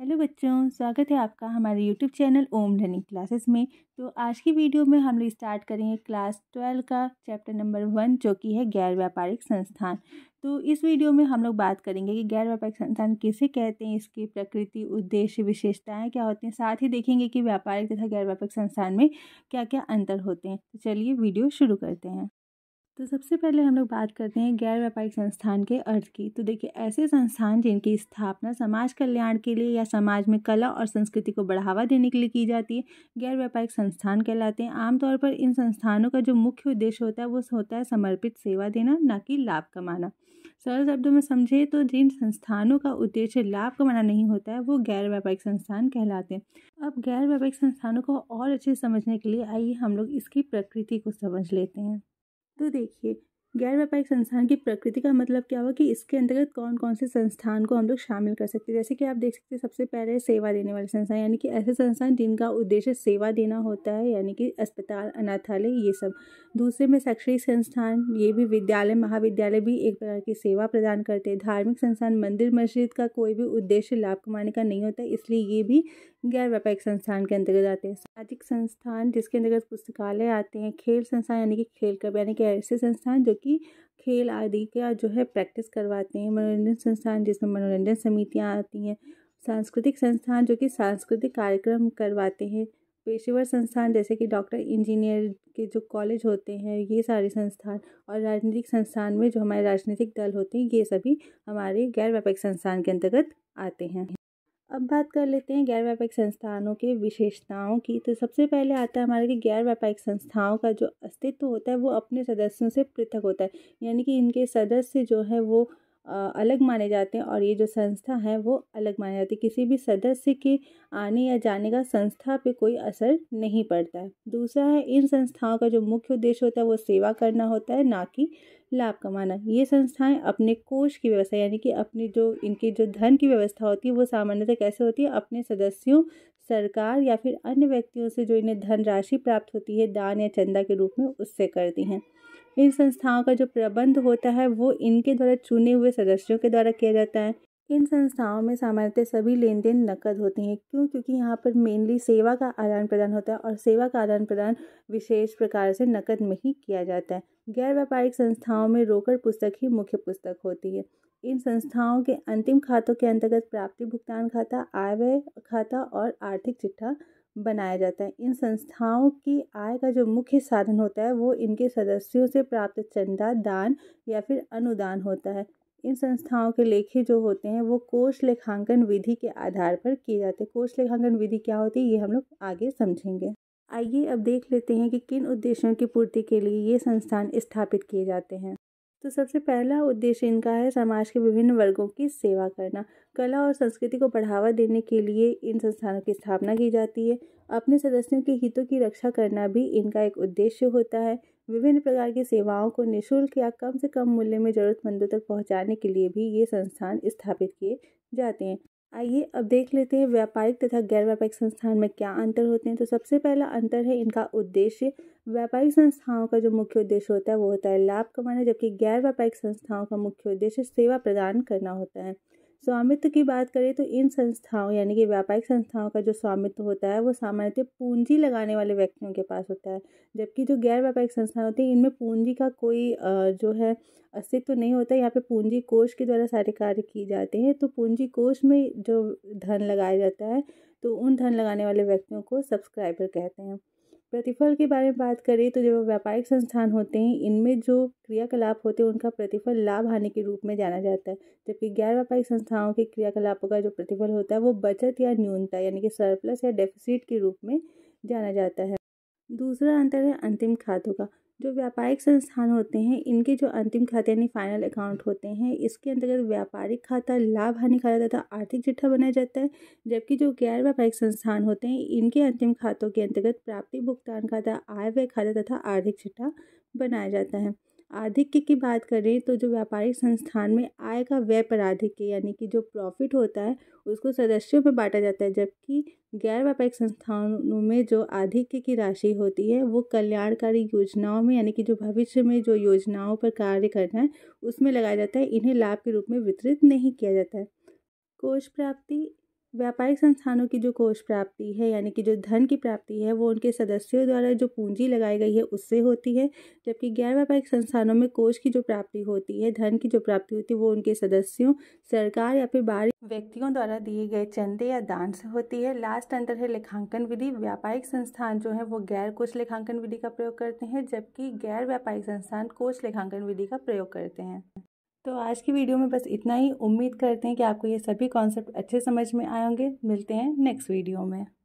hello बच्चों स्वागत है आपका हमारे YouTube channel Om learning classes में तो आज की वीडियो में हम लोग स्टार्ट करेंगे क्लास ट्वेल्व का चैप्टर नंबर वन जो कि है गैर व्यापारिक संस्थान तो इस वीडियो में हम लोग बात करेंगे कि गैर व्यापारिक संस्थान किसे कहते हैं इसकी प्रकृति उद्देश्य विशेषताएँ क्या होती हैं साथ ही देखेंगे कि व्यापारिक तथा गैर व्यापारिक संस्थान में क्या क्या अंतर होते हैं तो चलिए वीडियो शुरू करते हैं तो सबसे पहले हम लोग बात करते हैं गैर व्यापारिक संस्थान के अर्थ की तो देखिए ऐसे संस्थान जिनकी स्थापना समाज कल्याण के लिए या समाज में कला और संस्कृति को बढ़ावा देने के लिए की जाती है गैर व्यापारिक संस्थान कहलाते हैं आमतौर पर इन संस्थानों का जो मुख्य उद्देश्य होता है वो होता है समर्पित सेवा देना ना कि लाभ कमाना सरल शब्दों में समझे तो जिन संस्थानों का उद्देश्य लाभ कमाना नहीं होता है वो गैर व्यापारिक संस्थान कहलाते हैं अब गैर व्यापारिक संस्थानों को और अच्छे समझने के लिए आइए हम लोग इसकी प्रकृति को समझ लेते हैं तो देखिए गैर व्यापारिक संस्थान की प्रकृति का मतलब क्या हुआ कि इसके अंतर्गत कौन कौन से संस्थान को हम लोग शामिल कर सकते हैं जैसे कि आप देख सकते हैं सबसे पहले सेवा देने वाले संस्थान यानी कि ऐसे संस्थान जिनका उद्देश्य सेवा देना होता है यानी कि अस्पताल अनाथालय ये सब दूसरे में शैक्षणिक संस्थान ये भी विद्यालय महाविद्यालय भी एक प्रकार की सेवा प्रदान करते हैं धार्मिक संस्थान मंदिर मस्जिद का कोई भी उद्देश्य लाभ कमाने का नहीं होता इसलिए ये भी गैर व्यापारिक संस्थान के अंतर्गत आते हैं सामाजिक संस्थान जिसके अंतर्गत पुस्तकालय आते हैं खेल संस्थान यानी कि खेल क्लब यानी कि ऐसे संस्थान जो कि की खेल आदि का जो है प्रैक्टिस करवाते हैं मनोरंजन संस्थान जिसमें मनोरंजन समितियाँ आती हैं सांस्कृतिक संस्थान जो कि सांस्कृतिक कार्यक्रम करवाते हैं पेशेवर संस्थान जैसे कि डॉक्टर इंजीनियर के जो कॉलेज होते हैं ये सारे संस्थान और राजनीतिक संस्थान में जो हमारे राजनीतिक दल होते हैं ये सभी हमारे गैर व्यापक संस्थान के अंतर्गत आते हैं अब बात कर लेते हैं गैर व्यापारिक संस्थानों के विशेषताओं की तो सबसे पहले आता है हमारे कि गैर व्यापारिक संस्थाओं का जो अस्तित्व होता है वो अपने सदस्यों से पृथक होता है यानी कि इनके सदस्य जो है वो अलग माने जाते हैं और ये जो संस्था है वो अलग माने जाती है किसी भी सदस्य के आने या जाने का संस्था पे कोई असर नहीं पड़ता है दूसरा है इन संस्थाओं का जो मुख्य उद्देश्य होता है वो सेवा करना होता है ना कि लाभ कमाना ये संस्थाएं अपने कोष की व्यवस्था यानी कि अपनी जो इनकी जो धन की व्यवस्था होती है वो सामान्यतः कैसे होती है अपने सदस्यों सरकार या फिर अन्य व्यक्तियों से जो इन्हें धनराशि प्राप्त होती है दान या चंदा के रूप में उससे करती हैं इन संस्थाओं का जो प्रबंध होता है वो इनके द्वारा चुने हुए सदस्यों के द्वारा किया जाता है इन संस्थाओं में सामान्यतः सभी लेन देन नकद होते हैं क्यों क्योंकि यहाँ पर मेनली सेवा का आदान प्रदान होता है और सेवा का आदान प्रदान विशेष प्रकार से नकद में ही किया जाता है गैर व्यापारिक संस्थाओं में रोकड़ पुस्तक ही मुख्य पुस्तक होती है इन संस्थाओं के अंतिम खातों के अंतर्गत प्राप्ति भुगतान खाता आय व्यय खाता और आर्थिक चिट्ठा बनाया जाता है इन संस्थाओं की आय का जो मुख्य साधन होता है वो इनके सदस्यों से प्राप्त चंदा दान या फिर अनुदान होता है इन संस्थाओं के लेखे जो होते हैं वो कोष लेखांकन विधि के आधार पर किए जाते हैं कोष लेखांकन विधि क्या होती है ये हम लोग आगे समझेंगे आइए अब देख लेते हैं कि किन उद्देश्यों की पूर्ति के लिए ये संस्थान स्थापित किए जाते हैं तो सबसे पहला उद्देश्य इनका है समाज के विभिन्न वर्गों की सेवा करना कला और संस्कृति को बढ़ावा देने के लिए इन संस्थानों की स्थापना की जाती है अपने सदस्यों के हितों की रक्षा करना भी इनका एक उद्देश्य होता है विभिन्न प्रकार की सेवाओं को निशुल्क या कम से कम मूल्य में ज़रूरतमंदों तक पहुँचाने के लिए भी ये संस्थान स्थापित किए जाते हैं आइए अब देख लेते हैं व्यापारिक तथा गैर व्यापारिक संस्थान में क्या अंतर होते हैं तो सबसे पहला अंतर है इनका उद्देश्य व्यापारिक संस्थाओं का जो मुख्य उद्देश्य होता है वो होता है लाभ कमाना जबकि गैर व्यापारिक संस्थाओं का मुख्य उद्देश्य सेवा प्रदान करना होता है स्वामित्व की बात करें तो इन संस्थाओं यानी कि व्यापारिक संस्थाओं का जो स्वामित्व होता है वो सामान्यतः पूंजी लगाने वाले व्यक्तियों के पास होता है जबकि जो गैर व्यापारिक संस्थान होते हैं इनमें पूंजी का कोई जो है अस्तित्व तो नहीं होता यहाँ पे पूंजी कोष के द्वारा सारे कार्य किए जाते हैं तो पूंजी कोष में जो धन लगाया जाता है तो उन धन लगाने वाले व्यक्तियों को सब्सक्राइबर कहते हैं प्रतिफल के बारे में बात करें तो जो व्यापारिक संस्थान होते हैं इनमें जो क्रियाकलाप होते हैं उनका प्रतिफल लाभ हानि के रूप में जाना जाता है जबकि गैर व्यापारिक संस्थाओं के क्रियाकलापों का जो प्रतिफल होता है वो बचत या न्यूनता यानी कि सरप्लस या डेफिसिट के रूप में जाना जाता है दूसरा अंतर है अंतिम खातों का जो व्यापारिक संस्थान होते हैं इनके जो अंतिम खाते यानी फाइनल अकाउंट होते हैं इसके अंतर्गत व्यापारिक खाता लाभ हानि खाता तथा आर्थिक चिट्ठा बनाया जाता है जबकि जो गैर व्यापारिक संस्थान होते हैं इनके अंतिम खातों के अंतर्गत प्राप्ति भुगतान खाता आय व्यय खाता तथा आर्थिक चिट्ठा बनाया जाता है आधिक्य की बात करें तो जो व्यापारिक संस्थान में आय का व्यय पर आधिक्य यानी कि जो प्रॉफिट होता है उसको सदस्यों में बांटा जाता है जबकि गैर व्यापारिक संस्थानों में जो आधिक्य की राशि होती है वो कल्याणकारी योजनाओं में यानी कि जो भविष्य में जो योजनाओं पर कार्य करना है उसमें लगाया जाता है इन्हें लाभ के रूप में वितरित नहीं किया जाता है कोष प्राप्ति व्यापारिक संस्थानों की जो कोष प्राप्ति है यानी कि जो धन की प्राप्ति है वो उनके सदस्यों द्वारा जो पूंजी लगाई गई है उससे होती है जबकि गैर व्यापारिक संस्थानों में कोष की जो प्राप्ति होती है धन की जो प्राप्ति होती है वो उनके सदस्यों सरकार या फिर बाहरी व्यक्तियों द्वारा दिए गए चंदे या दान से होती है लास्ट अंतर है लेखांकन विधि व्यापारिक संस्थान जो है वो गैर कोष लेखांकन विधि का प्रयोग करते हैं जबकि गैर व्यापारिक संस्थान कोष लेखांकन विधि का प्रयोग करते हैं तो आज की वीडियो में बस इतना ही उम्मीद करते हैं कि आपको ये सभी कॉन्सेप्ट अच्छे समझ में आए होंगे मिलते हैं नेक्स्ट वीडियो में